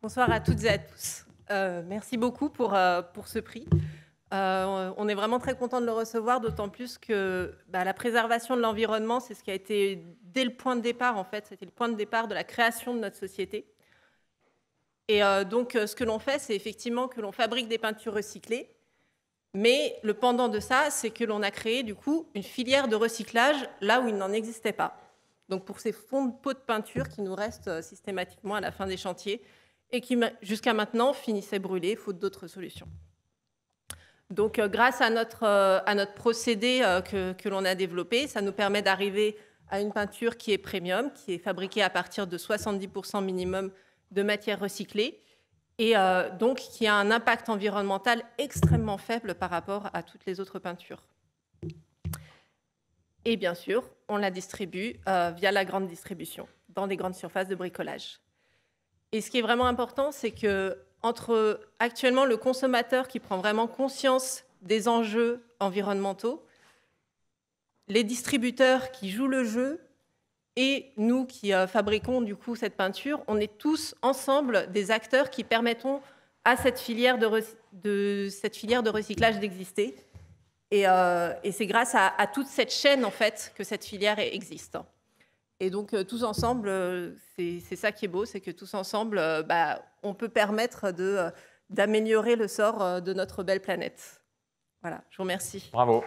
Bonsoir à toutes et à tous. Euh, merci beaucoup pour, euh, pour ce prix. Euh, on est vraiment très content de le recevoir, d'autant plus que bah, la préservation de l'environnement, c'est ce qui a été dès le point de départ, en fait, c'était le point de départ de la création de notre société. Et donc, ce que l'on fait, c'est effectivement que l'on fabrique des peintures recyclées, mais le pendant de ça, c'est que l'on a créé du coup une filière de recyclage là où il n'en existait pas. Donc, pour ces fonds de pots de peinture qui nous restent systématiquement à la fin des chantiers, et qui jusqu'à maintenant finissait brûlés faute d'autres solutions. Donc euh, grâce à notre, euh, procédé euh, que, l'on a développé, ça nous permet d'arriver à une peinture qui est premium, qui est fabriquée à partir de 70% minimum de matière recyclées, et donc qui a un impact environnemental extrêmement faible par rapport à toutes les autres peintures. Et bien sûr, on la distribue via la grande distribution, dans des grandes surfaces de bricolage. Et ce qui est vraiment important, c'est que entre actuellement le consommateur qui prend vraiment conscience des enjeux environnementaux, les distributeurs qui jouent le jeu et nous qui euh, fabriquons du coup cette peinture, on est tous ensemble des acteurs qui permettons à cette filière de, cette filière de recyclage d'exister. Euh, et, c'est grâce à, à toute cette chaîne en fait que cette filière existe. Et donc, euh, tous ensemble, euh, c'est ça qui est beau, c'est que tous ensemble, euh, bah, on peut permettre d'améliorer le sort de notre belle planète. Voilà, je vous remercie. Bravo.